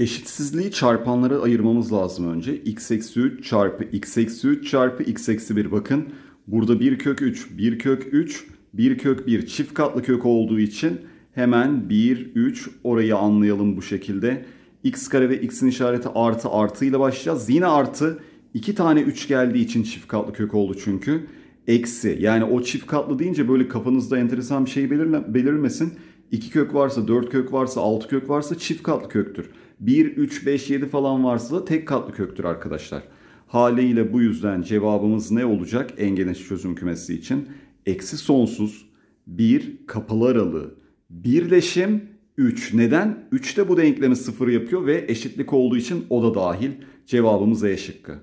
Eşitsizliği çarpanlara ayırmamız lazım önce. x eksi 3 çarpı x eksi 3 çarpı x eksi 1 bakın. Burada 1 kök 3, 1 kök 3, 1 kök 1 çift katlı kök olduğu için hemen 1, 3 orayı anlayalım bu şekilde. x kare ve x'in işareti artı artı ile başlayacağız. Yine artı 2 tane 3 geldiği için çift katlı kök oldu çünkü. Eksi yani o çift katlı deyince böyle kafanızda enteresan bir şey belirmesin 2 kök varsa, 4 kök varsa, 6 kök varsa çift katlı köktür. 1, 3, 5, 7 falan varsa da tek katlı köktür arkadaşlar. Haliyle bu yüzden cevabımız ne olacak en çözüm kümesi için? Eksi sonsuz bir kapalı aralığı birleşim 3. Neden? 3 de bu denklemi sıfır yapıyor ve eşitlik olduğu için o da dahil. Cevabımız E şıkkı.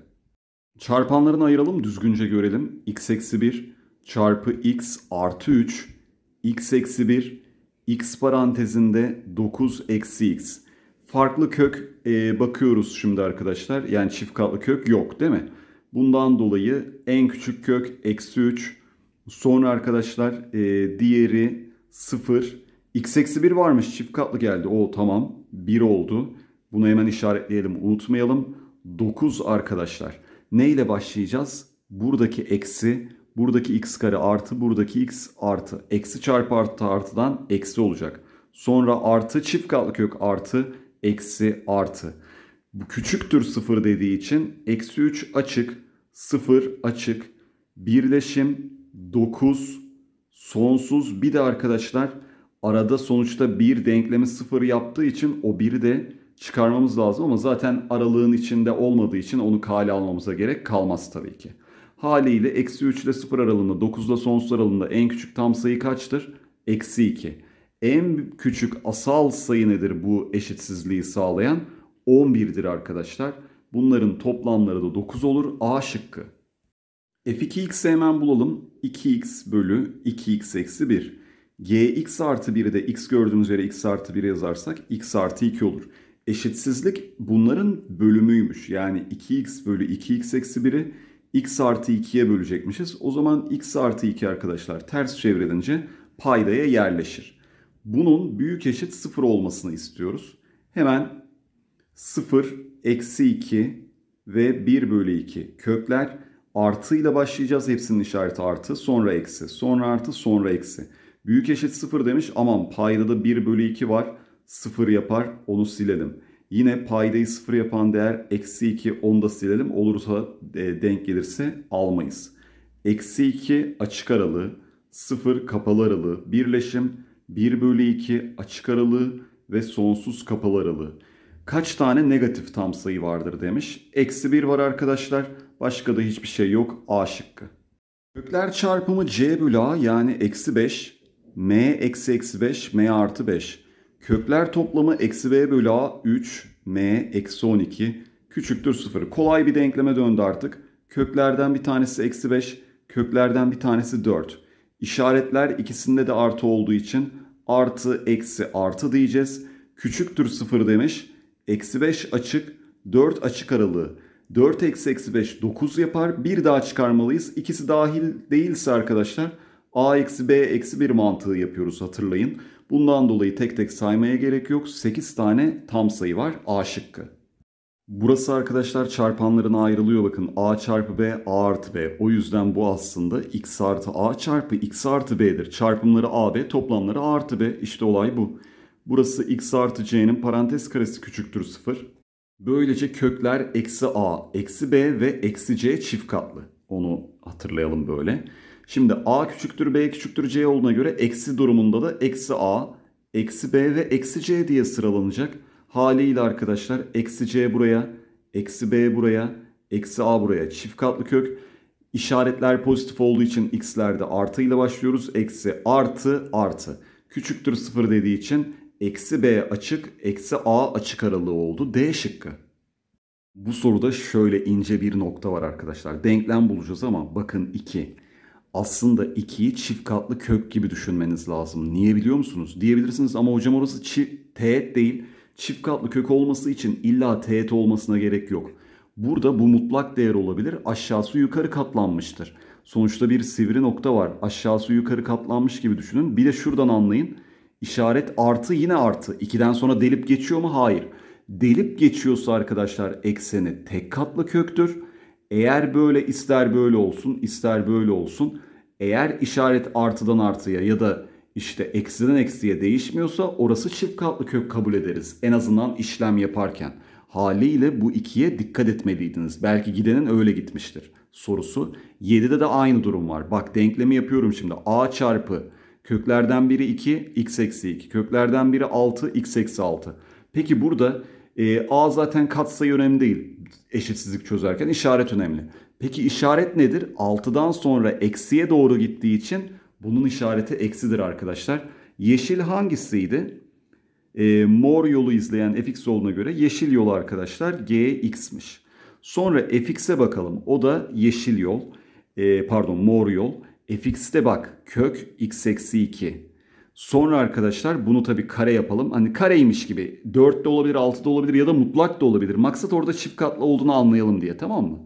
Çarpanlarını ayıralım düzgünce görelim. x eksi 1 çarpı x artı 3 x eksi 1 x parantezinde 9 eksi x. Farklı kök e, bakıyoruz şimdi arkadaşlar. Yani çift katlı kök yok değil mi? Bundan dolayı en küçük kök eksi 3. Sonra arkadaşlar e, diğeri 0. x eksi 1 varmış çift katlı geldi. O tamam 1 oldu. Bunu hemen işaretleyelim unutmayalım. 9 arkadaşlar. Ne ile başlayacağız? Buradaki eksi Buradaki x kare artı buradaki x artı. Eksi çarpı artı artıdan eksi olacak. Sonra artı çift katlı artı eksi artı. Bu küçüktür sıfır dediği için eksi 3 açık, sıfır açık, birleşim 9, sonsuz. Bir de arkadaşlar arada sonuçta bir denklemi sıfır yaptığı için o biri de çıkarmamız lazım ama zaten aralığın içinde olmadığı için onu kale almamıza gerek kalmaz tabii ki. Haliyle eksi 3 ile 0 aralığında 9 ile sonsuz aralığında en küçük tam sayı kaçtır? Eksi 2. En küçük asal sayı nedir bu eşitsizliği sağlayan? 11'dir arkadaşlar. Bunların toplamları da 9 olur. A şıkkı. F2x'i hemen bulalım. 2x bölü 2x eksi 1. gx artı 1'i de x gördüğünüz yere x artı 1 yazarsak x artı 2 olur. Eşitsizlik bunların bölümüymüş. Yani 2x bölü 2x eksi 1'i x artı 2'ye bölecekmişiz. O zaman x artı 2 arkadaşlar ters çevrilince paydaya yerleşir. Bunun büyük eşit 0 olmasını istiyoruz. Hemen 0, eksi 2 ve 1 bölü 2 kökler. Artı ile başlayacağız. Hepsinin işareti artı. Sonra eksi. Sonra artı. Sonra eksi. Büyük eşit 0 demiş. Aman payda da 1 bölü 2 var. 0 yapar. Onu silelim. Yine paydayı sıfır yapan değer eksi 2 onu da silelim. Olursa e, denk gelirse almayız. Eksi 2 açık aralığı, 0 kapalı aralığı, birleşim 1 bölü 2 açık aralığı ve sonsuz kapalı aralığı. Kaç tane negatif tam sayı vardır demiş. Eksi 1 var arkadaşlar. Başka da hiçbir şey yok. A şıkkı. Kökler çarpımı C bölü A yani eksi 5. M eksi eksi 5, M artı 5. Kökler toplamı eksi b bölü a 3 m eksi 12 küçüktür 0. Kolay bir denkleme döndü artık. Köklerden bir tanesi eksi 5, köklerden bir tanesi 4. İşaretler ikisinde de artı olduğu için artı eksi artı diyeceğiz. Küçüktür 0 demiş. Eksi 5 açık, 4 açık aralığı. 4 eksi eksi 5 9 yapar. Bir daha çıkarmalıyız. İkisi dahil değilse arkadaşlar a eksi b eksi 1 mantığı yapıyoruz hatırlayın. Bundan dolayı tek tek saymaya gerek yok. 8 tane tam sayı var A şıkkı. Burası arkadaşlar çarpanlarına ayrılıyor bakın. A çarpı B, A artı B. O yüzden bu aslında X artı A çarpı X artı B'dir. Çarpımları A, B, toplamları A artı B. İşte olay bu. Burası X artı C'nin parantez karesi küçüktür 0. Böylece kökler eksi A, eksi B ve eksi C çift katlı. Onu hatırlayalım böyle. Şimdi a küçüktür b küçüktür c olduğuna göre eksi durumunda da eksi a, eksi b ve eksi c diye sıralanacak. Haliyle arkadaşlar eksi c buraya, eksi b buraya, eksi a buraya çift katlı kök. İşaretler pozitif olduğu için x'lerde artı ile başlıyoruz. Eksi artı artı. Küçüktür sıfır dediği için eksi b açık, eksi a açık aralığı oldu. D şıkkı. Bu soruda şöyle ince bir nokta var arkadaşlar. Denklem bulacağız ama bakın 2 aslında ikiyi çift katlı kök gibi düşünmeniz lazım. Niye biliyor musunuz? Diyebilirsiniz ama hocam orası çift teğet değil. Çift katlı kök olması için illa teğet olmasına gerek yok. Burada bu mutlak değer olabilir. Aşağısı yukarı katlanmıştır. Sonuçta bir sivri nokta var. Aşağısı yukarı katlanmış gibi düşünün. Bir de şuradan anlayın. İşaret artı yine artı. 2'den sonra delip geçiyor mu? Hayır. Delip geçiyorsa arkadaşlar ekseni tek katlı köktür. Eğer böyle ister böyle olsun ister böyle olsun. Eğer işaret artıdan artıya ya da işte eksiden eksiye değişmiyorsa orası çift katlı kök kabul ederiz. En azından işlem yaparken. Haliyle bu ikiye dikkat etmeliydiniz. Belki gidenin öyle gitmiştir sorusu. 7'de de aynı durum var. Bak denklemi yapıyorum şimdi. A çarpı köklerden biri 2 x eksi 2 köklerden biri 6 x eksi 6. Peki burada e, A zaten katsayı önemli değil eşitsizlik çözerken işaret önemli. Peki işaret nedir? 6'dan sonra eksiye doğru gittiği için bunun işareti eksidir arkadaşlar. Yeşil hangisiydi? E, mor yolu izleyen fx yoluna göre yeşil yol arkadaşlar gx'miş. Sonra fx'e bakalım. O da yeşil yol. E, pardon mor yol. fx'te bak kök x eksi 2 Sonra arkadaşlar bunu tabi kare yapalım. Hani kareymiş gibi 4 de olabilir, 6 da olabilir ya da mutlak da olabilir. Maksat orada çift katlı olduğunu anlayalım diye tamam mı?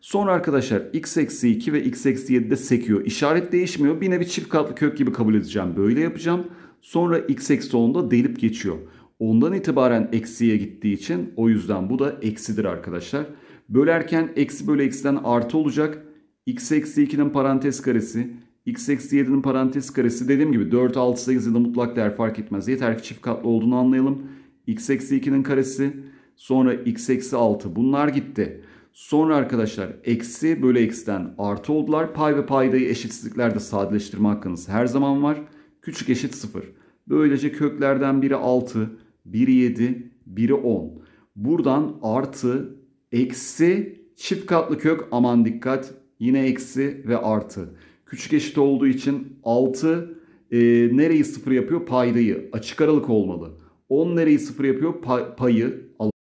Sonra arkadaşlar x eksi 2 ve x eksi 7 de sekiyor. İşaret değişmiyor. Bir nevi çift katlı kök gibi kabul edeceğim. Böyle yapacağım. Sonra x eksi 10'da delip geçiyor. Ondan itibaren eksiye gittiği için o yüzden bu da eksidir arkadaşlar. Bölerken eksi bölü eksiden artı olacak. x eksi 2'nin parantez karesi x eksi 7'nin parantez karesi dediğim gibi 4, 6, 8 ya da mutlak değer fark etmez. Yeter ki çift katlı olduğunu anlayalım. x eksi 2'nin karesi sonra x eksi 6 bunlar gitti. Sonra arkadaşlar eksi bölü eksiden artı oldular. Pay ve paydayı eşitsizliklerde sadeleştirme hakkınız her zaman var. Küçük eşit 0. Böylece köklerden biri 6, biri 7, biri 10. Buradan artı, eksi, çift katlı kök aman dikkat yine eksi ve artı. Küçük eşit olduğu için 6 e, nereyi sıfır yapıyor? Paydayı. Açık aralık olmalı. 10 nereyi sıfır yapıyor? Pa payı.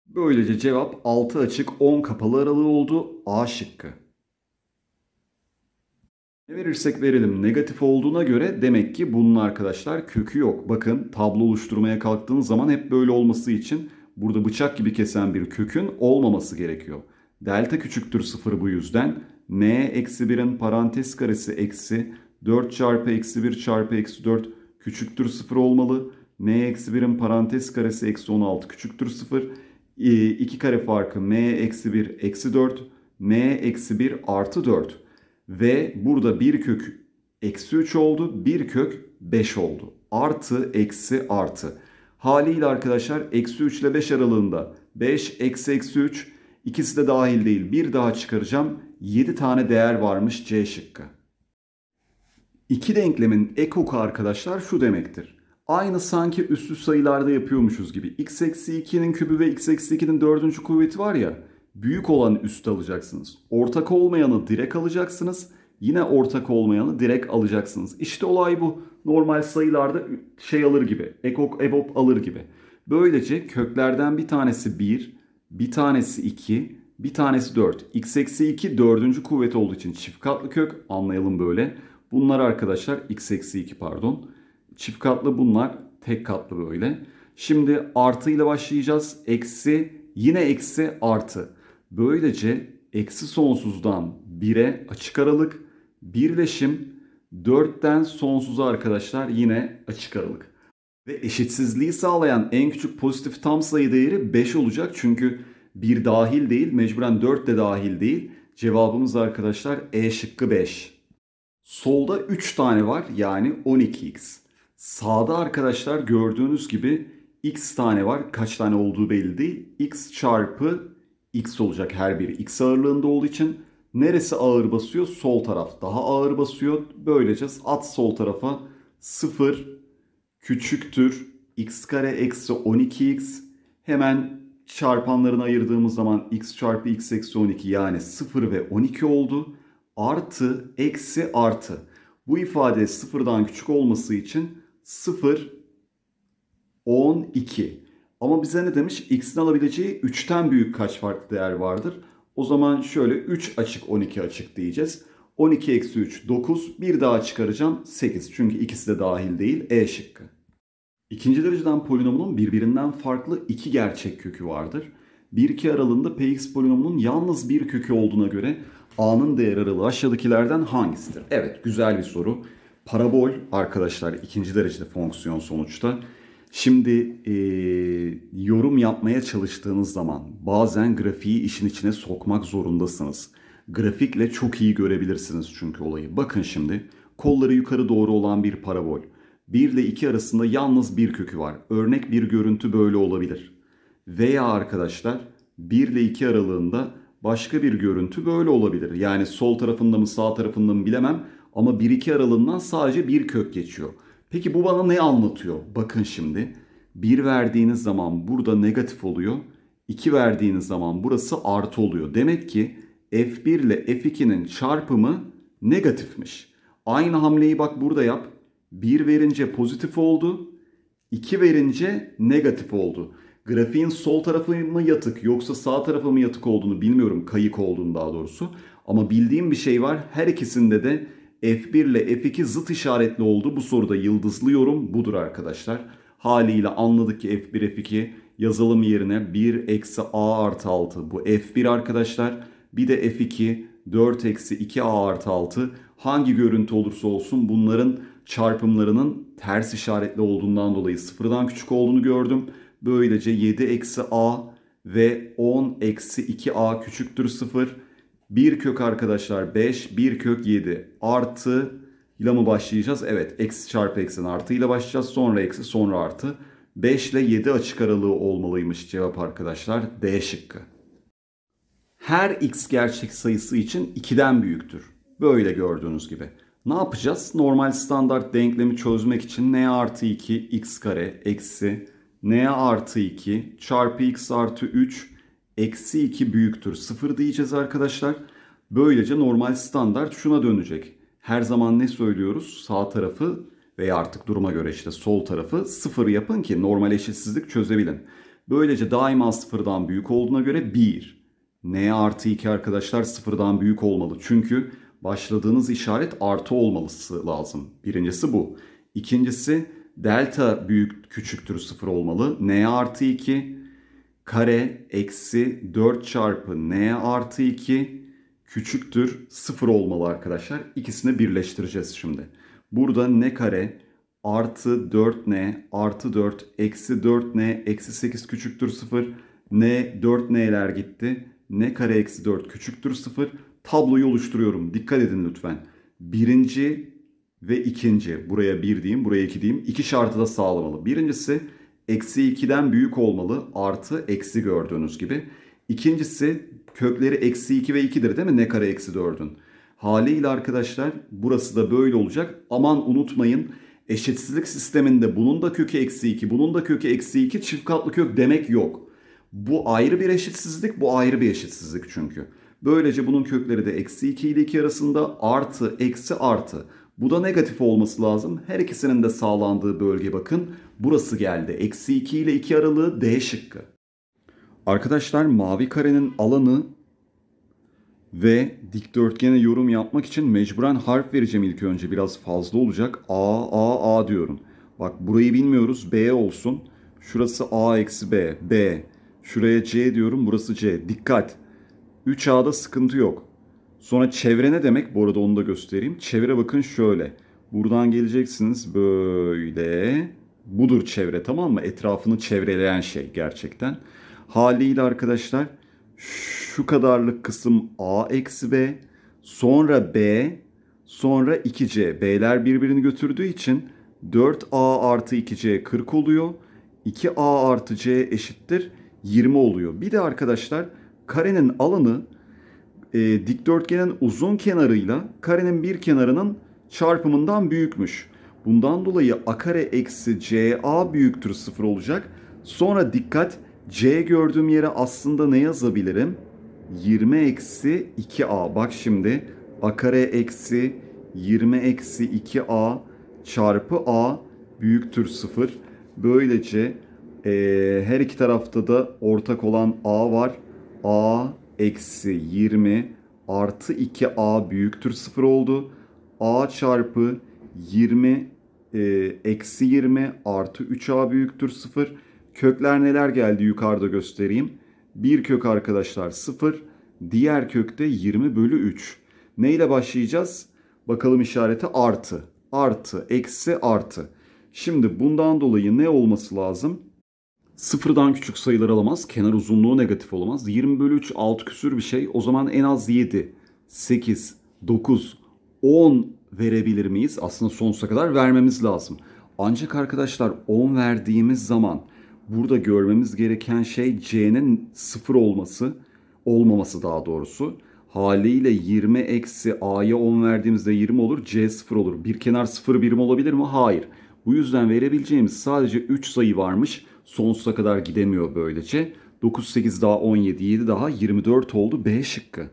Böylece cevap 6 açık 10 kapalı aralığı oldu. A şıkkı. Ne verirsek verelim negatif olduğuna göre demek ki bunun arkadaşlar kökü yok. Bakın tablo oluşturmaya kalktığınız zaman hep böyle olması için burada bıçak gibi kesen bir kökün olmaması gerekiyor. Delta küçüktür sıfır bu yüzden m eksi 1'in parantez karesi eksi 4 çarpı eksi 1 çarpı eksi 4 küçüktür 0 olmalı. m eksi 1'in parantez karesi eksi 16 küçüktür 0. 2 kare farkı m eksi 1 eksi 4 m eksi 1 artı 4 ve burada 1 kök eksi 3 oldu 1 kök 5 oldu artı eksi artı haliyle arkadaşlar eksi 3 ile 5 aralığında 5 eksi eksi 3 İkisi de dahil değil. Bir daha çıkaracağım. 7 tane değer varmış C şıkkı. İki denklemin ekoku arkadaşlar şu demektir. Aynı sanki üstlü sayılarda yapıyormuşuz gibi. x eksi 2'nin kübü ve x eksi 2'nin dördüncü kuvveti var ya. Büyük olanı üst alacaksınız. Ortak olmayanı direkt alacaksınız. Yine ortak olmayanı direkt alacaksınız. İşte olay bu. Normal sayılarda şey alır gibi. Ekok evop alır gibi. Böylece köklerden bir tanesi 1, bir tanesi 2, bir tanesi 4. x eksi 2 dördüncü kuvvet olduğu için çift katlı kök anlayalım böyle. Bunlar arkadaşlar x eksi 2 pardon. Çift katlı bunlar tek katlı böyle. Şimdi artı ile başlayacağız. Eksi yine eksi artı. Böylece eksi sonsuzdan 1'e açık aralık birleşim 4'ten sonsuza arkadaşlar yine açık aralık. Ve eşitsizliği sağlayan en küçük pozitif tam sayı değeri 5 olacak. Çünkü bir dahil değil, mecburen 4 de dahil değil. Cevabımız arkadaşlar E şıkkı 5. Solda 3 tane var yani 12x. Sağda arkadaşlar gördüğünüz gibi x tane var. Kaç tane olduğu belli değil. x çarpı x olacak her biri. x ağırlığında olduğu için neresi ağır basıyor? Sol taraf daha ağır basıyor. Böylece at sol tarafa 0 küçüktür x kare eksi 12x. Hemen çarpanlarını ayırdığımız zaman x çarpı x eksi 12 yani 0 ve 12 oldu. Artı, eksi, artı. Bu ifade sıfırdan küçük olması için 0, 12. Ama bize ne demiş? X'in alabileceği 3'ten büyük kaç farklı değer vardır? O zaman şöyle 3 açık 12 açık diyeceğiz. 12 eksi 3 9 bir daha çıkaracağım 8 çünkü ikisi de dahil değil E şıkkı. İkinci dereceden polinomunun birbirinden farklı iki gerçek kökü vardır. 1-2 aralığında px polinomunun yalnız bir kökü olduğuna göre a'nın değer aralığı aşağıdakilerden hangisidir? Evet güzel bir soru. Parabol arkadaşlar ikinci derecede fonksiyon sonuçta. Şimdi e, yorum yapmaya çalıştığınız zaman bazen grafiği işin içine sokmak zorundasınız. Grafikle çok iyi görebilirsiniz çünkü olayı. Bakın şimdi kolları yukarı doğru olan bir parabol. 1 ile 2 arasında yalnız bir kökü var. Örnek bir görüntü böyle olabilir. Veya arkadaşlar 1 ile 2 aralığında başka bir görüntü böyle olabilir. Yani sol tarafında mı sağ tarafında mı bilemem ama 1-2 aralığından sadece bir kök geçiyor. Peki bu bana ne anlatıyor? Bakın şimdi 1 verdiğiniz zaman burada negatif oluyor. 2 verdiğiniz zaman burası artı oluyor. Demek ki F1 ile F2'nin çarpımı negatifmiş. Aynı hamleyi bak burada yap. 1 verince pozitif oldu. 2 verince negatif oldu. Grafiğin sol tarafı mı yatık yoksa sağ tarafı mı yatık olduğunu bilmiyorum. Kayık olduğunu daha doğrusu. Ama bildiğim bir şey var. Her ikisinde de F1 ile F2 zıt işaretli oldu. Bu soruda yıldızlı yorum budur arkadaşlar. Haliyle anladık ki F1 F2 yazılım yerine 1 eksi A artı 6 bu F1 arkadaşlar. Bir de F2 4 eksi 2 A artı 6 hangi görüntü olursa olsun bunların çarpımlarının ters işaretli olduğundan dolayı sıfırdan küçük olduğunu gördüm. Böylece 7 eksi a ve 10 eksi 2 a küçüktür sıfır. Bir kök arkadaşlar 5, bir kök 7 artı ile mi başlayacağız? Evet eksi çarpı eksinin artı ile başlayacağız. Sonra eksi sonra artı. 5 ile 7 açık aralığı olmalıymış cevap arkadaşlar. D şıkkı. Her x gerçek sayısı için 2'den büyüktür. Böyle gördüğünüz gibi. Ne yapacağız? Normal standart denklemi çözmek için n artı 2 x kare eksi n artı 2 çarpı x artı 3 eksi 2 büyüktür 0 diyeceğiz arkadaşlar. Böylece normal standart şuna dönecek. Her zaman ne söylüyoruz? Sağ tarafı veya artık duruma göre işte sol tarafı 0 yapın ki normal eşitsizlik çözebilin. Böylece daima 0'dan büyük olduğuna göre 1. n artı 2 arkadaşlar 0'dan büyük olmalı. Çünkü başladığınız işaret artı olmalısı lazım. Birincisi bu. İkincisi delta büyük küçüktür sıfır olmalı. n artı 2 kare eksi 4 çarpı n artı 2 küçüktür sıfır olmalı arkadaşlar. İkisini birleştireceğiz şimdi. Burada ne kare artı 4n artı 4 eksi 4n eksi 8 küçüktür sıfır. n 4n'ler gitti. n kare eksi 4 küçüktür sıfır tabloyu oluşturuyorum. Dikkat edin lütfen. Birinci ve ikinci. Buraya bir diyeyim, buraya iki diyeyim. İki şartı da sağlamalı. Birincisi eksi 2'den büyük olmalı. Artı eksi gördüğünüz gibi. İkincisi kökleri eksi iki ve 2'dir değil mi? Ne kare eksi dördün. Haliyle arkadaşlar burası da böyle olacak. Aman unutmayın eşitsizlik sisteminde bunun da kökü eksi iki, bunun da kökü eksi iki çift katlı kök demek yok. Bu ayrı bir eşitsizlik, bu ayrı bir eşitsizlik çünkü. Böylece bunun kökleri de eksi 2 ile 2 arasında artı eksi artı. Bu da negatif olması lazım. Her ikisinin de sağlandığı bölge bakın. Burası geldi. Eksi 2 ile 2 aralığı D şıkkı. Arkadaşlar mavi karenin alanı ve dikdörtgene yorum yapmak için mecburen harf vereceğim ilk önce. Biraz fazla olacak. A, A, A diyorum. Bak burayı bilmiyoruz. B olsun. Şurası A eksi B. B. Şuraya C diyorum. Burası C. Dikkat. 3A'da sıkıntı yok. Sonra çevre ne demek? Bu arada onu da göstereyim. Çevre bakın şöyle. Buradan geleceksiniz böyle. Budur çevre tamam mı? Etrafını çevreleyen şey gerçekten. Haliyle arkadaşlar şu kadarlık kısım A eksi B. Sonra B. Sonra 2C. B'ler birbirini götürdüğü için 4A artı 2C 40 oluyor. 2A artı C eşittir 20 oluyor. Bir de arkadaşlar karenin alanı e, dikdörtgenin uzun kenarıyla karenin bir kenarının çarpımından büyükmüş. Bundan dolayı a kare eksi ca büyüktür sıfır olacak. Sonra dikkat c gördüğüm yere aslında ne yazabilirim? 20 eksi 2a. Bak şimdi a kare eksi 20 eksi 2a çarpı a büyüktür sıfır. Böylece e, her iki tarafta da ortak olan a var a eksi 20 artı 2a büyüktür 0 oldu. a çarpı 20 e, eksi 20 artı 3a büyüktür 0. Kökler neler geldi yukarıda göstereyim. Bir kök arkadaşlar 0. Diğer kökte 20 bölü 3. Ne ile başlayacağız? Bakalım işareti artı. Artı, eksi, artı. Şimdi bundan dolayı ne olması lazım? Sıfırdan küçük sayılar alamaz. Kenar uzunluğu negatif olamaz. 20 bölü 3 6 küsür bir şey. O zaman en az 7, 8, 9, 10 verebilir miyiz? Aslında sonsuza kadar vermemiz lazım. Ancak arkadaşlar 10 verdiğimiz zaman burada görmemiz gereken şey C'nin 0 olması, olmaması daha doğrusu. Haliyle 20 eksi A'ya 10 verdiğimizde 20 olur, C 0 olur. Bir kenar 0 birim olabilir mi? Hayır. Bu yüzden verebileceğimiz sadece 3 sayı varmış. Sonsuza kadar gidemiyor böylece. 9, 8 daha 17, 7 daha 24 oldu B şıkkı.